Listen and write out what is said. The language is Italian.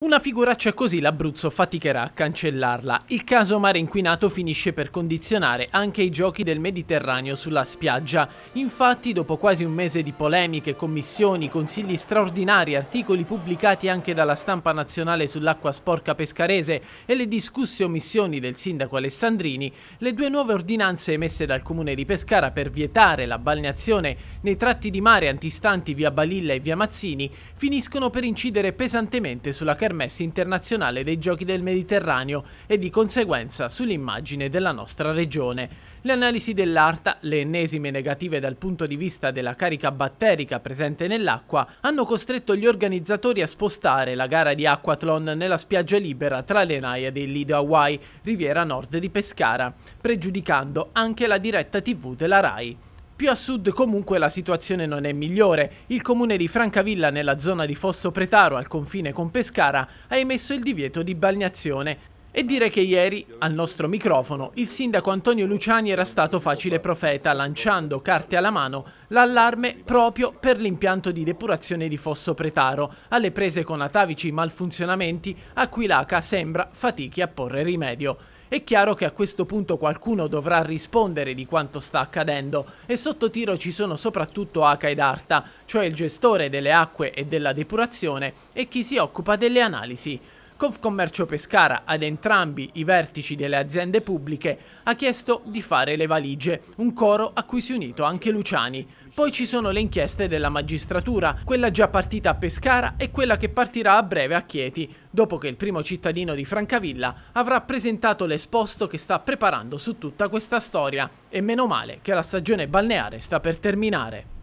Una figuraccia così l'Abruzzo faticherà a cancellarla. Il caso mare inquinato finisce per condizionare anche i giochi del Mediterraneo sulla spiaggia. Infatti, dopo quasi un mese di polemiche, commissioni, consigli straordinari, articoli pubblicati anche dalla stampa nazionale sull'acqua sporca pescarese e le discusse omissioni del sindaco Alessandrini, le due nuove ordinanze emesse dal comune di Pescara per vietare la balneazione nei tratti di mare antistanti via Balilla e via Mazzini finiscono per incidere pesantemente sulla carriera permessi internazionale dei giochi del Mediterraneo e di conseguenza sull'immagine della nostra regione. Le analisi dell'ARTA, le ennesime negative dal punto di vista della carica batterica presente nell'acqua, hanno costretto gli organizzatori a spostare la gara di acquathlon nella spiaggia libera tra le naie del Lido Hawaii, riviera nord di Pescara, pregiudicando anche la diretta tv della RAI. Più a sud comunque la situazione non è migliore. Il comune di Francavilla nella zona di Fosso Pretaro al confine con Pescara ha emesso il divieto di balneazione. E dire che ieri, al nostro microfono, il sindaco Antonio Luciani era stato facile profeta, lanciando, carte alla mano, l'allarme proprio per l'impianto di depurazione di Fosso Pretaro, alle prese con atavici malfunzionamenti a cui l'ACA sembra fatichi a porre rimedio. È chiaro che a questo punto qualcuno dovrà rispondere di quanto sta accadendo e sotto tiro ci sono soprattutto ACA ed ARTA, cioè il gestore delle acque e della depurazione e chi si occupa delle analisi. Confcommercio Pescara ad entrambi i vertici delle aziende pubbliche ha chiesto di fare le valigie, un coro a cui si è unito anche Luciani. Poi ci sono le inchieste della magistratura, quella già partita a Pescara e quella che partirà a breve a Chieti, dopo che il primo cittadino di Francavilla avrà presentato l'esposto che sta preparando su tutta questa storia. E meno male che la stagione balneare sta per terminare.